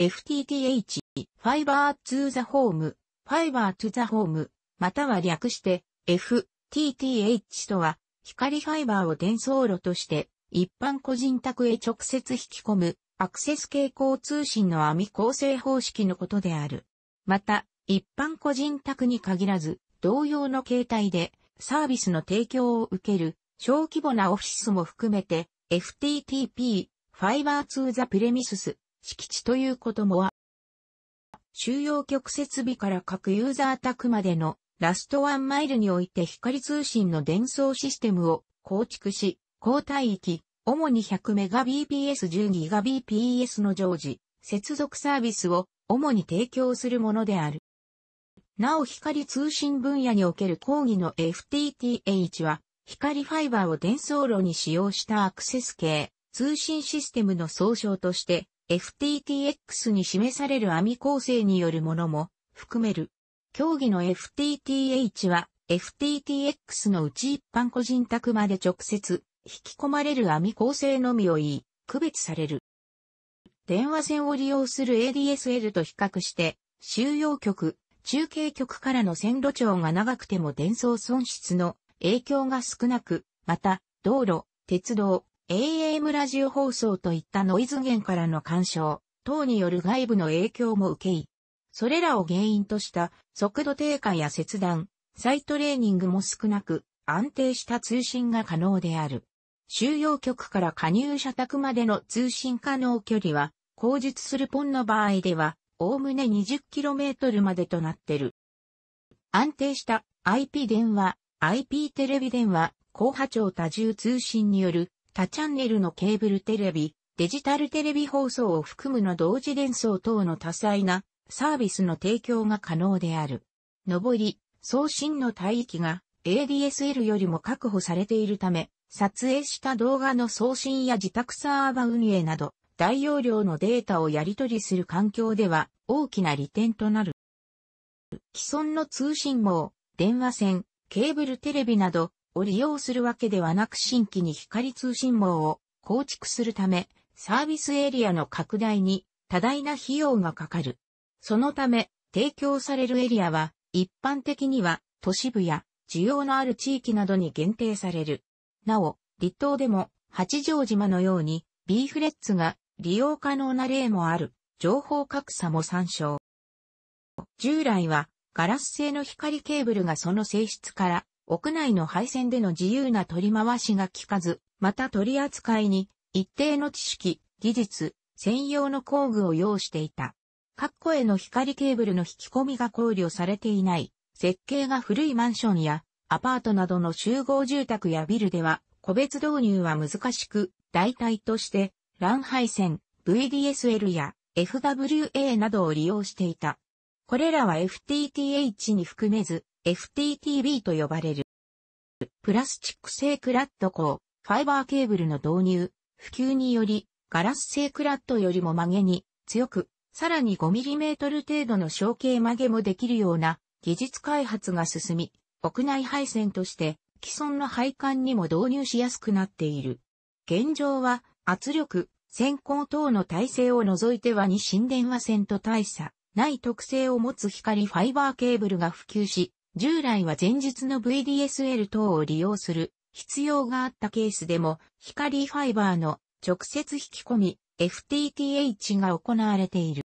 FTTH、Fiber to the Home、Fiber to the Home、または略して FTTH とは、光ファイバーを伝送路として、一般個人宅へ直接引き込む、アクセス傾向通信の網構成方式のことである。また、一般個人宅に限らず、同様の形態で、サービスの提供を受ける、小規模なオフィスも含めて、FTTP、Fiber to the Premises 敷地ということもは、収容局設備から各ユーザー宅までのラストワンマイルにおいて光通信の伝送システムを構築し、交代域、主に 100Mbps10Gbps の常時、接続サービスを主に提供するものである。なお光通信分野における講義の FTTH は、光ファイバーを伝送路に使用したアクセス系、通信システムの総称として、FTTX に示される網構成によるものも含める。競技の FTTH は FTTX のうち一般個人宅まで直接引き込まれる網構成のみを言い、区別される。電話線を利用する ADSL と比較して、収容局、中継局からの線路長が長くても伝送損失の影響が少なく、また、道路、鉄道、AM ラジオ放送といったノイズ源からの干渉等による外部の影響も受けい。それらを原因とした速度低下や切断、再トレーニングも少なく安定した通信が可能である。収容局から加入者宅までの通信可能距離は、工述するポンの場合では、おおむね 20km までとなってる。安定した IP 電話、IP テレビ電話、高波長多重通信による他チャンネルのケーブルテレビ、デジタルテレビ放送を含むの同時伝送等の多彩なサービスの提供が可能である。上り、送信の帯域が ADSL よりも確保されているため、撮影した動画の送信や自宅サーバ運営など、大容量のデータをやり取りする環境では大きな利点となる。既存の通信網、電話線、ケーブルテレビなどを利用するわけではなく新規に光通信網を構築するため、サービスエリアの拡大に多大な費用がかかる。そのため、提供されるエリアは、一般的には都市部や需要のある地域などに限定される。なお、離島でも八丈島のように B フレッツが利用可能な例もある。情報格差も参照。従来はガラス製の光ケーブルがその性質から屋内の配線での自由な取り回しが効かず、また取り扱いに一定の知識、技術、専用の工具を要していた。各個への光ケーブルの引き込みが考慮されていない、設計が古いマンションやアパートなどの集合住宅やビルでは、個別導入は難しく、代替として、LAN 配線、VDSL や FWA などを利用していた。これらは FTTH に含めず、FTTB と呼ばれる。プラスチック製クラッド鋼、ファイバーケーブルの導入、普及により、ガラス製クラッドよりも曲げに強く、さらに 5mm 程度の小径曲げもできるような技術開発が進み、屋内配線として既存の配管にも導入しやすくなっている。現状は圧力、先行等の体制を除いては二新電話線と大差ない特性を持つ光ファイバーケーブルが普及し、従来は前述の VDSL 等を利用する必要があったケースでも、光ファイバーの直接引き込み FTTH が行われている。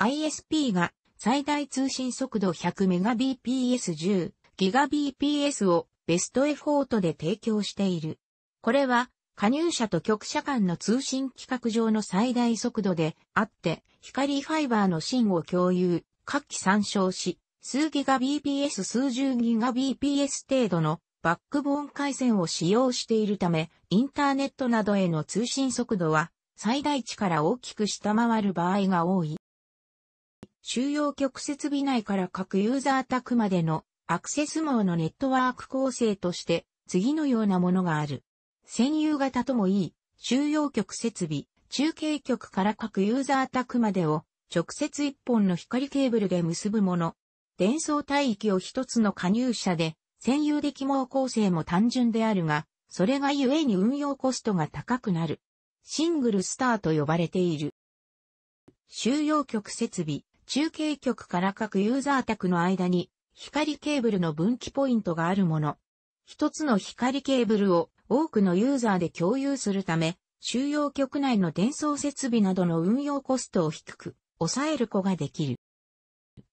ISP が最大通信速度 100Mbps10 GBps をベストエフォートで提供している。これは加入者と局者間の通信規格上の最大速度であって、光ファイバーの芯を共有、各機参照し、数ギガ BPS 数十ギガ BPS 程度のバックボーン回線を使用しているため、インターネットなどへの通信速度は最大値から大きく下回る場合が多い。収容局設備内から各ユーザー宅までのアクセス網のネットワーク構成として次のようなものがある。専有型ともいい、収容局設備、中継局から各ユーザー宅までを直接一本の光ケーブルで結ぶもの。伝送帯域を一つの加入者で、占有的網構成も単純であるが、それが故に運用コストが高くなる。シングルスターと呼ばれている。収容局設備、中継局から各ユーザー宅の間に光ケーブルの分岐ポイントがあるもの。一つの光ケーブルを多くのユーザーで共有するため、収容局内の伝送設備などの運用コストを低く抑える子ができる。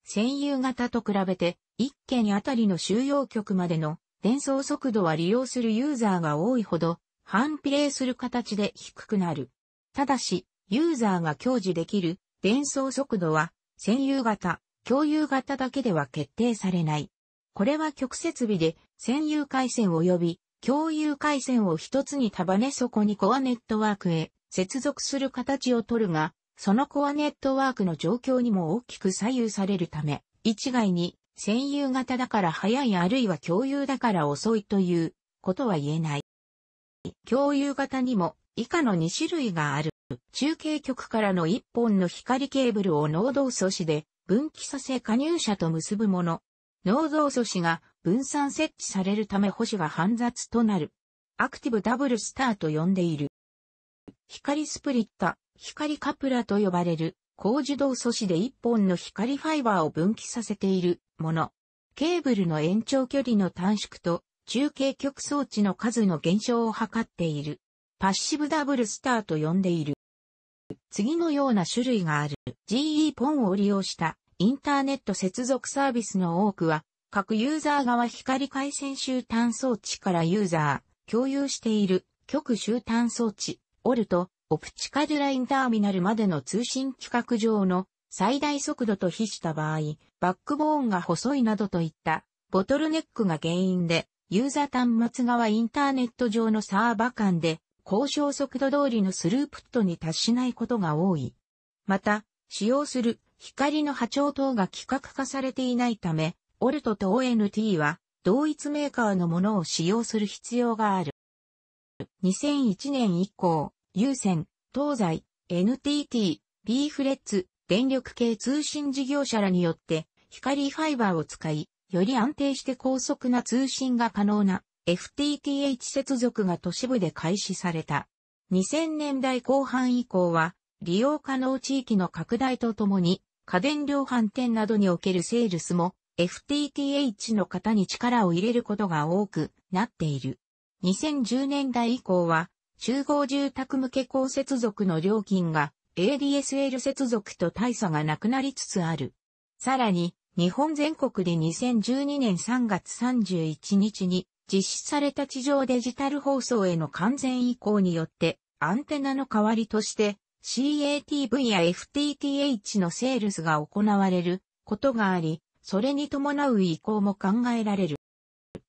占有型と比べて、一件あたりの収容局までの伝送速度は利用するユーザーが多いほど、反比例する形で低くなる。ただし、ユーザーが享受できる伝送速度は、占有型、共有型だけでは決定されない。これは極設備で占有回線及び共有回線を一つに束ねそこにコアネットワークへ接続する形をとるが、そのコアネットワークの状況にも大きく左右されるため、一概に、占有型だから早いあるいは共有だから遅いということは言えない。共有型にも以下の2種類がある。中継局からの1本の光ケーブルを濃度素子で分岐させ加入者と結ぶもの。濃度素子が分散設置されるため保守が煩雑となる。アクティブダブルスターと呼んでいる。光スプリッタ、光カプラと呼ばれる、高受動素子で一本の光ファイバーを分岐させているもの。ケーブルの延長距離の短縮と、中継極装置の数の減少を図っている。パッシブダブルスターと呼んでいる。次のような種類がある。GE ポンを利用したインターネット接続サービスの多くは、各ユーザー側光回線集端装置からユーザー、共有している極集端装置、オルト、オプチカルラインターミナルまでの通信規格上の最大速度と比した場合、バックボーンが細いなどといったボトルネックが原因で、ユーザー端末側インターネット上のサーバ間で交渉速度通りのスループットに達しないことが多い。また、使用する光の波長等が規格化されていないため、オルトと ONT は同一メーカーのものを使用する必要がある。2001年以降、優先、東西、NTT、B フレッツ、電力系通信事業者らによって、光ファイバーを使い、より安定して高速な通信が可能な FTTH 接続が都市部で開始された。2000年代後半以降は、利用可能地域の拡大とともに、家電量販店などにおけるセールスも、FTTH の方に力を入れることが多くなっている。2010年代以降は、集合住宅向け高接続の料金が ADSL 接続と大差がなくなりつつある。さらに、日本全国で2012年3月31日に実施された地上デジタル放送への完全移行によってアンテナの代わりとして CATV や FTTH のセールスが行われることがあり、それに伴う移行も考えられる。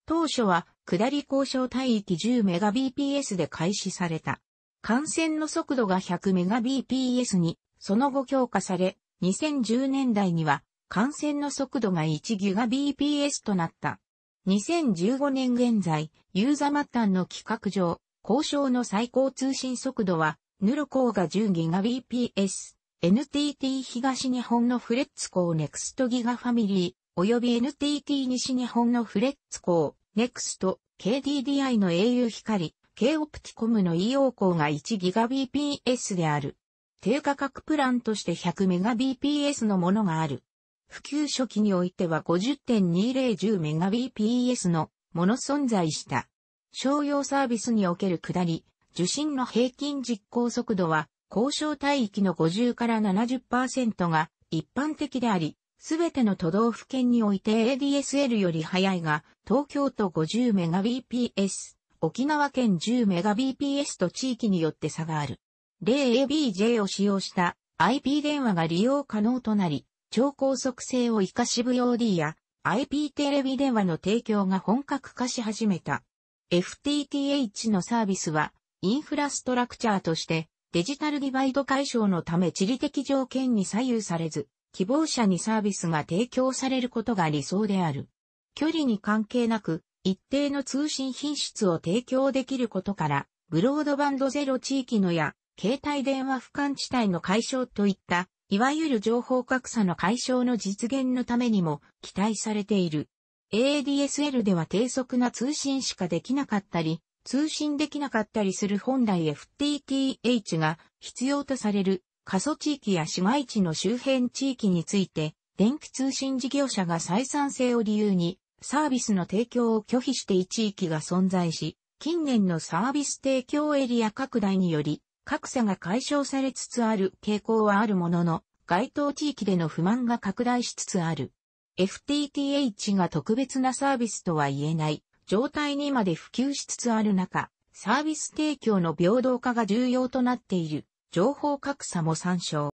当初は下り交渉帯域 10Mbps で開始された。感染の速度が 100Mbps に、その後強化され、2010年代には、感染の速度が 1Gbps となった。2015年現在、ユーザ末端の規格上、交渉の最高通信速度は、ヌルコーが 10Gbps、NTT 東日本のフレッツコーネクストギガファミリー、及び NTT 西日本のフレッツコー、NEXT、KDDI の au 光、K オプティコムの EO 項が 1GBps である。低価格プランとして 100Mbps のものがある。普及初期においては 50.2010Mbps のもの存在した。商用サービスにおける下り、受信の平均実行速度は、交渉帯域の50から70%が一般的であり、すべての都道府県において ADSL より早いが、東京都 50Mbps、沖縄県 10Mbps と地域によって差がある。例 a b j を使用した IP 電話が利用可能となり、超高速性を活かし VOD や IP テレビ電話の提供が本格化し始めた。FTTH のサービスは、インフラストラクチャーとして、デジタルディバイド解消のため地理的条件に左右されず、希望者にサービスが提供されることが理想である。距離に関係なく、一定の通信品質を提供できることから、ブロードバンドゼロ地域のや、携帯電話俯瞰地帯の解消といった、いわゆる情報格差の解消の実現のためにも期待されている。ADSL では低速な通信しかできなかったり、通信できなかったりする本来 FTTH が必要とされる過疎地域や市街地の周辺地域について、電気通信事業者が採算性を理由に、サービスの提供を拒否してい地域が存在し、近年のサービス提供エリア拡大により、格差が解消されつつある傾向はあるものの、該当地域での不満が拡大しつつある。FTTH が特別なサービスとは言えない状態にまで普及しつつある中、サービス提供の平等化が重要となっている。情報格差も参照。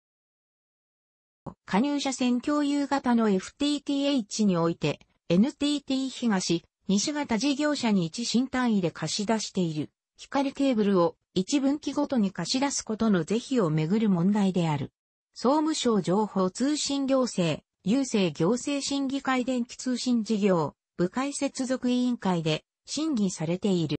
加入者線共有型の FTTH において、NTT 東、西型事業者に1新単位で貸し出している、光ケーブルを1分期ごとに貸し出すことの是非をめぐる問題である。総務省情報通信行政、郵政行政審議会電気通信事業、部会接続委員会で審議されている。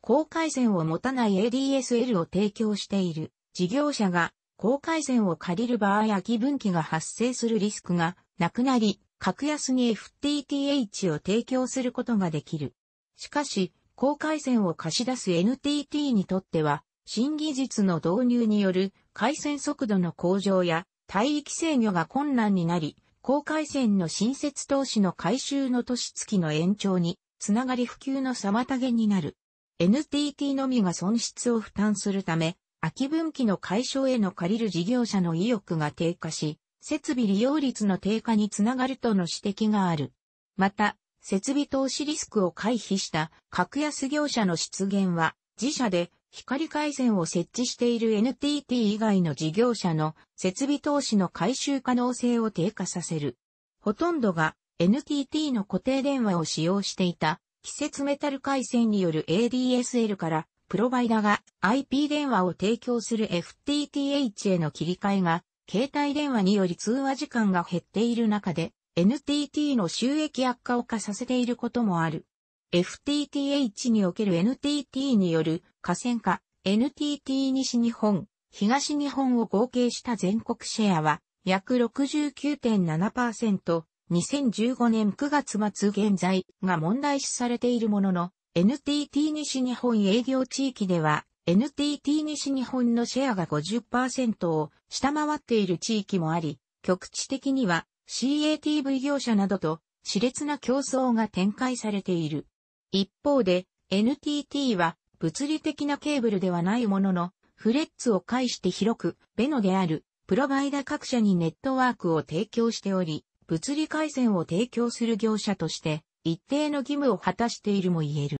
高回線を持たない ADSL を提供している事業者が高回線を借りる場合空き分岐が発生するリスクがなくなり、格安に FTTH を提供することができる。しかし、高回線を貸し出す NTT にとっては、新技術の導入による回線速度の向上や帯域制御が困難になり、高回線の新設投資の回収の年月の延長に、つながり普及の妨げになる。NTT のみが損失を負担するため、空き分岐の解消への借りる事業者の意欲が低下し、設備利用率の低下につながるとの指摘がある。また、設備投資リスクを回避した格安業者の出現は、自社で光回線を設置している NTT 以外の事業者の設備投資の回収可能性を低下させる。ほとんどが NTT の固定電話を使用していた季節メタル回線による ADSL からプロバイダが IP 電話を提供する FTTH への切り替えが携帯電話により通話時間が減っている中で NTT の収益悪化を化させていることもある。FTTH における NTT による河川化、NTT 西日本、東日本を合計した全国シェアは約69.7%、2015年9月末現在が問題視されているものの、NTT 西日本営業地域では、NTT 西日本のシェアが50%を下回っている地域もあり、局地的には CATV 業者などと熾烈な競争が展開されている。一方で、NTT は物理的なケーブルではないものの、フレッツを介して広く、ベノである、プロバイダ各社にネットワークを提供しており、物理回線を提供する業者として一定の義務を果たしているも言える。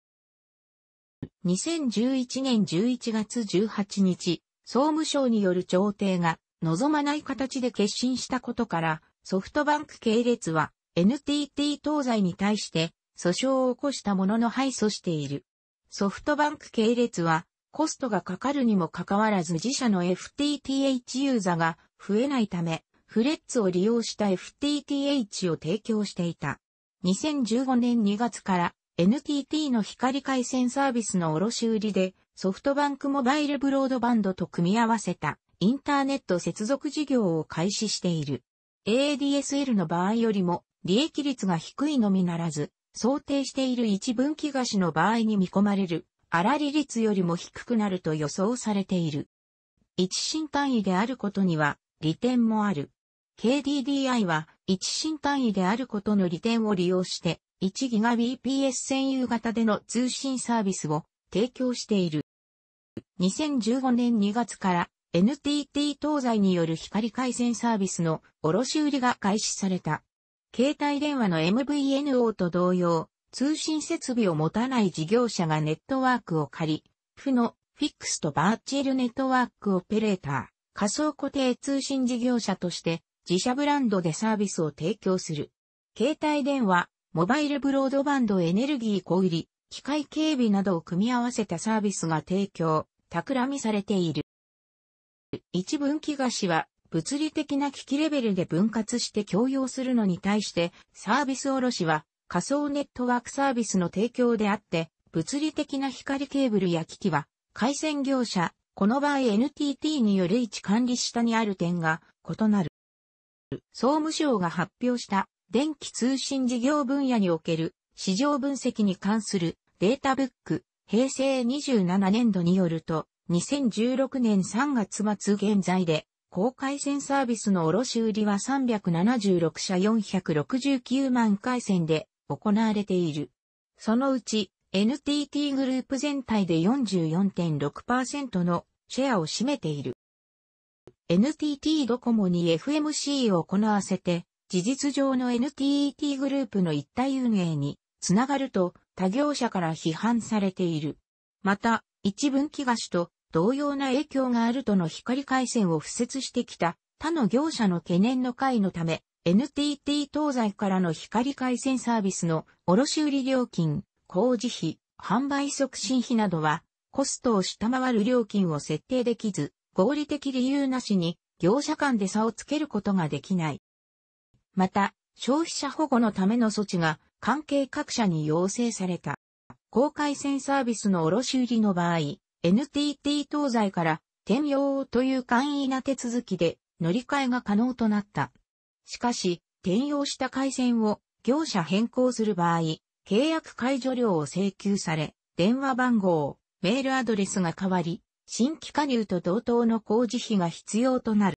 2011年11月18日、総務省による調停が望まない形で決心したことから、ソフトバンク系列は NTT 東西に対して訴訟を起こしたものの敗訴している。ソフトバンク系列はコストがかかるにもかかわらず自社の FTTH ユーザが増えないためフレッツを利用した FTTH を提供していた。2015年2月から NTT の光回線サービスの卸売りでソフトバンクモバイルブロードバンドと組み合わせたインターネット接続事業を開始している。ADSL の場合よりも利益率が低いのみならず、想定している一分岐貸しの場合に見込まれる粗利率よりも低くなると予想されている。一新単位であることには利点もある。KDDI は一新単位であることの利点を利用して 1GBps 専有型での通信サービスを提供している。2015年2月から NTT 東西による光回線サービスの卸売が開始された。携帯電話の MVNO と同様、通信設備を持たない事業者がネットワークを借り、負のフィックスとバーチャルネットワークオペレーター、仮想固定通信事業者として自社ブランドでサービスを提供する。携帯電話、モバイルブロードバンドエネルギー小売り、機械警備などを組み合わせたサービスが提供、企みされている。一分岐菓子は、物理的な機器レベルで分割して共用するのに対して、サービス卸は仮想ネットワークサービスの提供であって、物理的な光ケーブルや機器は、回線業者、この場合 NTT による位置管理下にある点が異なる。総務省が発表した電気通信事業分野における市場分析に関するデータブック平成27年度によると2016年3月末現在で公開線サービスの卸売は376社469万回線で行われている。そのうち NTT グループ全体で44.6%のシェアを占めている。NTT ドコモに FMC を行わせて、事実上の NTT グループの一体運営につながると他業者から批判されている。また、一分岐菓子と同様な影響があるとの光回線を付設してきた他の業者の懸念の会のため、NTT 東西からの光回線サービスの卸売料金、工事費、販売促進費などは、コストを下回る料金を設定できず、合理的理由なしに業者間で差をつけることができない。また、消費者保護のための措置が関係各社に要請された。高回線サービスの卸売りの場合、NTT 東西から転用という簡易な手続きで乗り換えが可能となった。しかし、転用した回線を業者変更する場合、契約解除料を請求され、電話番号、メールアドレスが変わり、新規加入と同等の工事費が必要となる。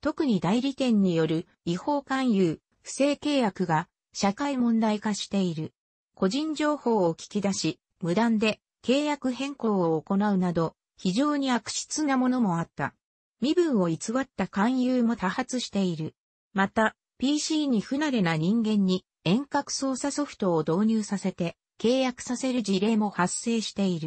特に代理店による違法勧誘、不正契約が社会問題化している。個人情報を聞き出し、無断で契約変更を行うなど、非常に悪質なものもあった。身分を偽った勧誘も多発している。また、PC に不慣れな人間に遠隔操作ソフトを導入させて契約させる事例も発生している。